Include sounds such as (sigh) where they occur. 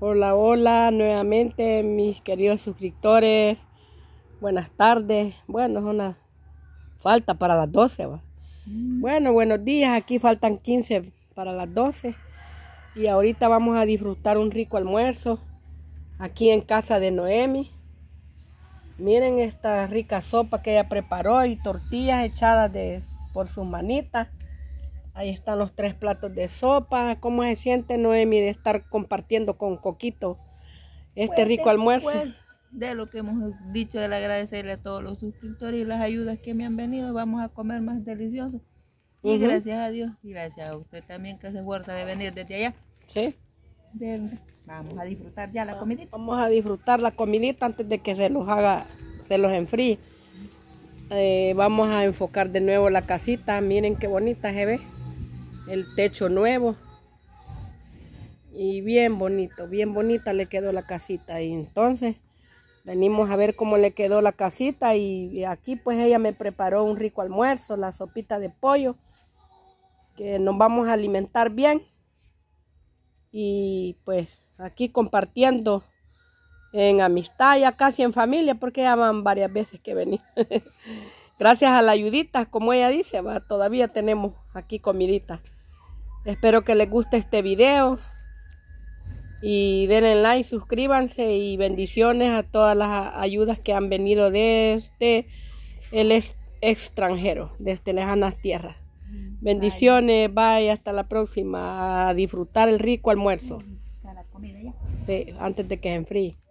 Hola, hola, nuevamente mis queridos suscriptores. Buenas tardes. Bueno, es una falta para las 12, mm. Bueno, buenos días. Aquí faltan 15 para las 12. Y ahorita vamos a disfrutar un rico almuerzo aquí en casa de Noemi. Miren esta rica sopa que ella preparó y tortillas echadas de, por sus manitas. Ahí están los tres platos de sopa. ¿Cómo se siente Noemi de estar compartiendo con Coquito este rico almuerzo? de lo que hemos dicho, de agradecerle a todos los suscriptores y las ayudas que me han venido, vamos a comer más delicioso. Y gracias a Dios y gracias a usted también que se esfuerza de venir desde allá. Sí. vamos a disfrutar ya la comidita. Vamos a disfrutar la comidita antes de que se los haga, se los enfríe. Eh, vamos a enfocar de nuevo la casita. Miren qué bonita se ve el techo nuevo. Y bien bonito, bien bonita le quedó la casita. Y entonces venimos a ver cómo le quedó la casita. Y aquí pues ella me preparó un rico almuerzo, la sopita de pollo. Que nos vamos a alimentar bien. Y pues aquí compartiendo en amistad, ya casi en familia, porque ya van varias veces que venís. (laughs) Gracias a la ayudita, como ella dice, todavía tenemos aquí comidita. Espero que les guste este video. Y denle like, suscríbanse y bendiciones a todas las ayudas que han venido desde el extranjero, desde lejanas tierras. Mm, bendiciones, bye, hasta la próxima. A disfrutar el rico almuerzo. Mm, mm, antes de que se enfríe.